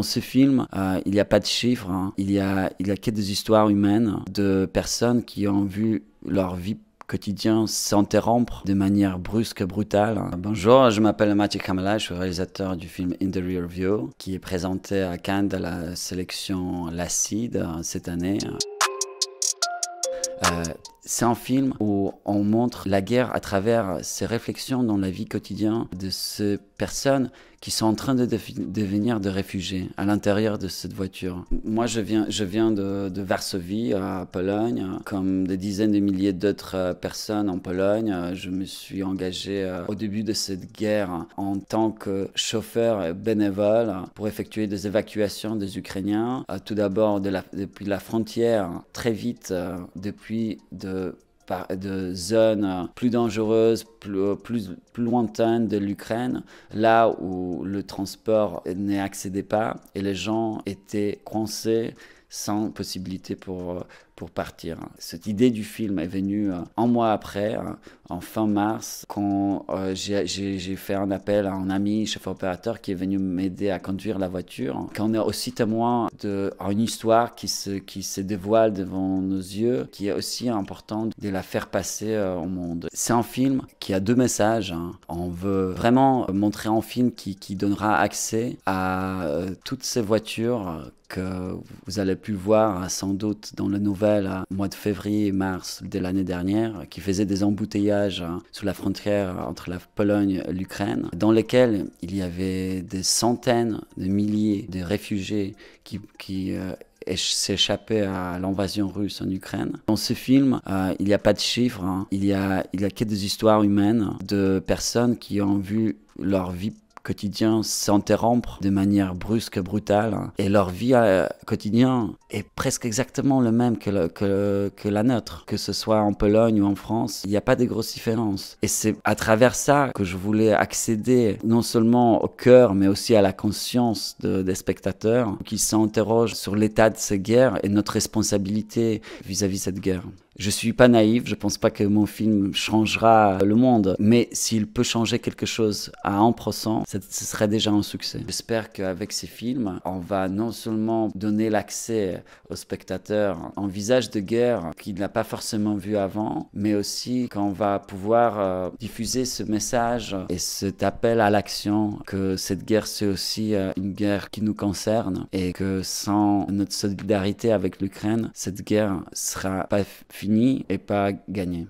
Dans ce film, euh, il n'y a pas de chiffres, hein. il, y a, il y a que des histoires humaines de personnes qui ont vu leur vie quotidienne s'interrompre de manière brusque brutale. Bonjour, je m'appelle Mathieu Kamala, je suis réalisateur du film In the Rear View, qui est présenté à Cannes de la sélection L'Acide euh, cette année. Euh, c'est un film où on montre la guerre à travers ses réflexions dans la vie quotidienne de ces personnes qui sont en train de devenir des réfugiés à l'intérieur de cette voiture. Moi, je viens, je viens de, Varsovie, à Pologne, comme des dizaines de milliers d'autres euh, personnes en Pologne. Euh, je me suis engagé au début de cette guerre en tant que chauffeur bénévole pour effectuer des évacuations des Ukrainiens, tout d'abord de depuis la frontière, très vite depuis de, zones plus dangereuses, plus, euh, plus, plus lointaines de l'Ukraine, là où le transport n'est accédé pas et les gens étaient coincés sans possibilité pour, euh, pour partir. Cette idée du film est venue euh, un mois après, hein, en fin mars, quand euh, j'ai fait un appel à un ami chef opérateur qui est venu m'aider à conduire la voiture. Quand on est aussi témoin d'une histoire qui se, qui se dévoile devant nos yeux, qui est aussi importante de la faire passer au monde. C'est un film qui a deux messages. Hein. On veut vraiment montrer un film qui, qui donnera accès à toutes ces voitures que vous avez pu voir hein, sans doute dans la nouvelle hein, au mois de février et mars de l'année dernière, qui faisait des embouteillages hein, sur la frontière entre la Pologne et l'Ukraine, dans lesquels il y avait des centaines de milliers de réfugiés qui, euh, s'échappaient à l'invasion russe en Ukraine. Dans ce film, euh, il n'y a pas de chiffres, il, y a, il a que des histoires humaines de personnes qui ont vu leur vie quotidien s'interrompre de manière brusque, brutale, et leur vie euh, quotidienne est presque exactement le même que, la nôtre, que ce soit en Pologne ou en France, il n'y a pas de grosses différences. Et c'est à travers ça que je voulais accéder non seulement au cœur, mais aussi à la conscience des spectateurs qui s'interrogent sur l'état de ces guerres et notre responsabilité vis-à-vis -vis cette guerre. Je suis pas naïf, je pense pas que mon film changera le monde, mais s'il peut changer quelque chose à 1%, ce serait déjà un succès. J'espère qu'avec ces films, on va non seulement donner l'accès aux spectateurs en visage de guerre qu'il n'a pas forcément vu avant, mais aussi qu'on va pouvoir euh, diffuser ce message et cet appel à l'action que cette guerre c'est aussi euh, une guerre qui nous concerne et que sans notre solidarité avec l'Ukraine, cette guerre sera pas finie ni et pas gagné.